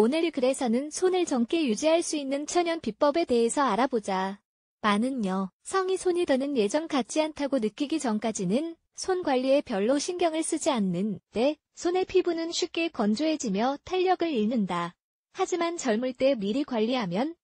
오늘 그래서는 손을 젊게 유지할 수 있는 천연 비법에 대해서 알아보자. 많은요. 성이 손이 더는 예전 같지 않다고 느끼기 전까지는 손 관리에 별로 신경을 쓰지 않는데 손의 피부는 쉽게 건조해지며 탄력을 잃는다. 하지만 젊을 때 미리 관리하면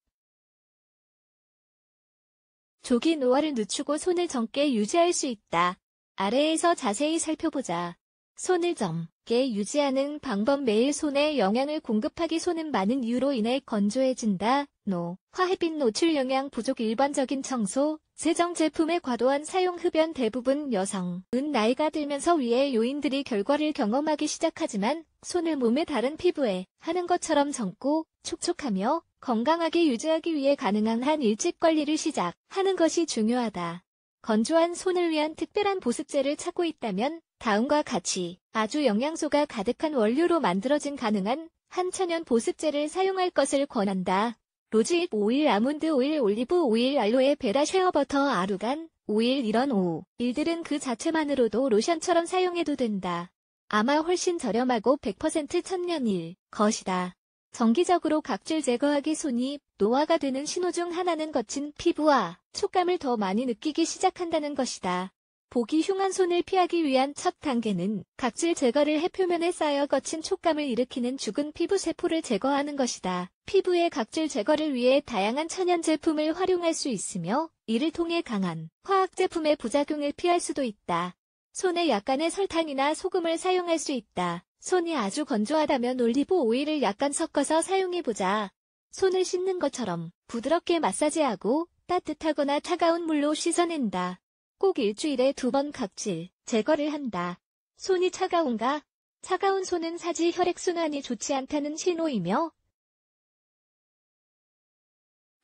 조기 노화를 늦추고 손을 젊게 유지할 수 있다. 아래에서 자세히 살펴보자. 손을 점 높게 유지하는 방법 매일 손에 영양을 공급하기 손은 많은 이유로 인해 건조해진다. 노. 화해빛 노출 영양 부족 일반적인 청소, 세정 제품의 과도한 사용 흡연 대부분 여성은 나이가 들면서 위의 요인들이 결과를 경험하기 시작하지만 손을 몸의 다른 피부에 하는 것처럼 젊고 촉촉하며 건강하게 유지하기 위해 가능한 한 일찍 관리를 시작하는 것이 중요하다. 건조한 손을 위한 특별한 보습제를 찾고 있다면 다음과 같이 아주 영양소가 가득한 원료로 만들어진 가능한 한천연 보습제를 사용할 것을 권한다. 로즈잎 오일, 아몬드 오일, 올리브 오일, 알로에 베라, 쉐어버터, 아루간, 오일 이런 오일들은 그 자체만으로도 로션처럼 사용해도 된다. 아마 훨씬 저렴하고 100% 천년일 것이다. 정기적으로 각질 제거하기 손이 노화가 되는 신호 중 하나는 거친 피부와 촉감을 더 많이 느끼기 시작한다는 것이다. 보기 흉한 손을 피하기 위한 첫 단계는 각질 제거를 해 표면에 쌓여 거친 촉감을 일으키는 죽은 피부 세포를 제거하는 것이다. 피부의 각질 제거를 위해 다양한 천연 제품을 활용할 수 있으며 이를 통해 강한 화학 제품의 부작용을 피할 수도 있다. 손에 약간의 설탕이나 소금을 사용할 수 있다. 손이 아주 건조하다면 올리브 오일을 약간 섞어서 사용해보자. 손을 씻는 것처럼 부드럽게 마사지하고 따뜻하거나 차가운 물로 씻어낸다. 꼭 일주일에 두 번 각질, 제거를 한다. 손이 차가운가? 차가운 손은 사지 혈액순환이 좋지 않다는 신호이며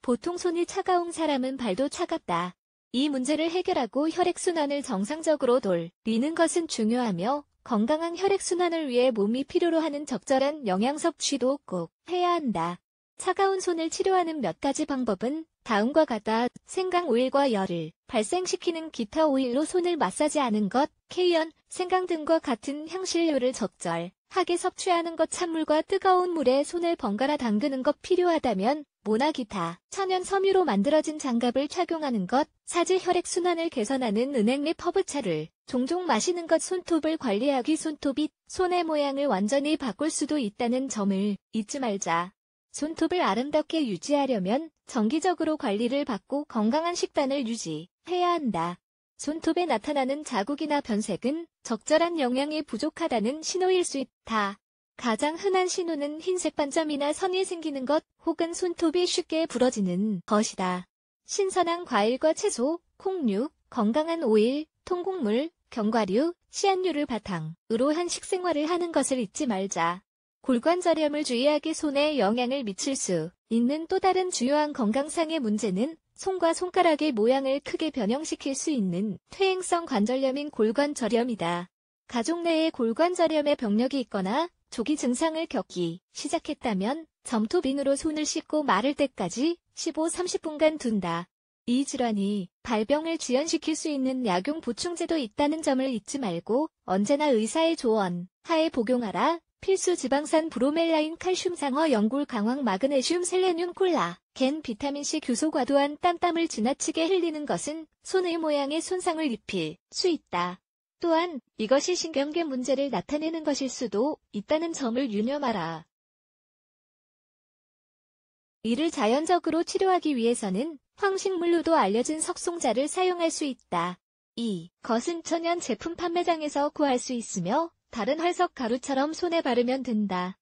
보통 손이 차가운 사람은 발도 차갑다. 이 문제를 해결하고 혈액순환을 정상적으로 돌리는 것은 중요하며 건강한 혈액순환을 위해 몸이 필요로 하는 적절한 영양 섭취도 꼭 해야 한다. 차가운 손을 치료하는 몇 가지 방법은 다음과 같다. 생강 오일과 열을 발생시키는 기타 오일로 손을 마사지 하는 것, 케이언, 생강 등과 같은 향신료를 적절하게 섭취하는 것 찬물과 뜨거운 물에 손을 번갈아 담그는 것 필요하다면 모나 기타, 천연 섬유로 만들어진 장갑을 착용하는 것, 사지 혈액순환을 개선하는 은행및퍼브차를 종종 마시는 것 손톱을 관리하기 손톱이 손의 모양을 완전히 바꿀 수도 있다는 점을 잊지 말자. 손톱을 아름답게 유지하려면 정기적으로 관리를 받고 건강한 식단을 유지해야 한다. 손톱에 나타나는 자국이나 변색은 적절한 영양이 부족하다는 신호일 수 있다. 가장 흔한 신호는 흰색 반점이나 선이 생기는 것 혹은 손톱이 쉽게 부러지는 것이다. 신선한 과일과 채소, 콩류, 건강한 오일, 통곡물, 견과류, 씨앗류를 바탕으로 한식 생활을 하는 것을 잊지 말자. 골관절염을 주의하게 손에 영향을 미칠 수 있는 또 다른 주요한 건강상의 문제는 손과 손가락의 모양을 크게 변형시킬 수 있는 퇴행성 관절염인 골관절염이다. 가족 내에 골관절염의 병력이 있거나 조기 증상을 겪기 시작했다면 점토빈으로 손을 씻고 마를 때까지 15-30분간 둔다. 이 질환이 발병을 지연시킬 수 있는 약용 보충제도 있다는 점을 잊지 말고 언제나 의사의 조언 하에 복용하라. 필수 지방산 브로멜라인 칼슘 상어 연골 강황 마그네슘 셀레늄 콜라 겐 비타민C 규소 과도한 땀땀을 지나치게 흘리는 것은 손의 모양에 손상을 입힐 수 있다. 또한 이것이 신경계 문제를 나타내는 것일 수도 있다는 점을 유념하라. 이를 자연적으로 치료하기 위해서는 황식물로도 알려진 석송자를 사용할 수 있다. 이 것은 천연 제품 판매장에서 구할 수 있으며 다른 활석 가루처럼 손에 바르면 된다.